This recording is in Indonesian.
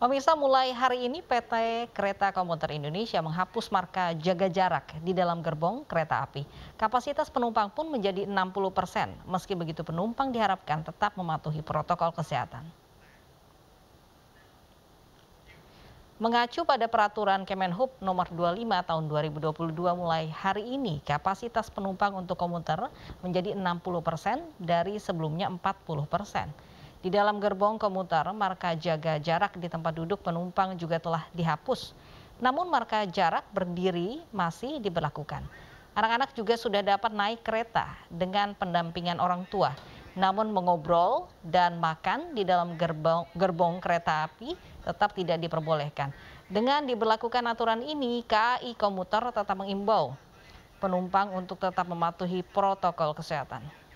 Pemirsa mulai hari ini PT Kereta Komuter Indonesia menghapus marka jaga jarak di dalam gerbong kereta api. Kapasitas penumpang pun menjadi 60 persen. Meski begitu penumpang diharapkan tetap mematuhi protokol kesehatan. Mengacu pada peraturan Kemenhub nomor 25 tahun 2022 mulai hari ini kapasitas penumpang untuk komuter menjadi 60 persen dari sebelumnya 40 persen. Di dalam gerbong komuter, marka jaga jarak di tempat duduk penumpang juga telah dihapus. Namun marka jarak berdiri masih diberlakukan. Anak-anak juga sudah dapat naik kereta dengan pendampingan orang tua. Namun mengobrol dan makan di dalam gerbong, gerbong kereta api tetap tidak diperbolehkan. Dengan diberlakukan aturan ini, KAI Komuter tetap mengimbau penumpang untuk tetap mematuhi protokol kesehatan.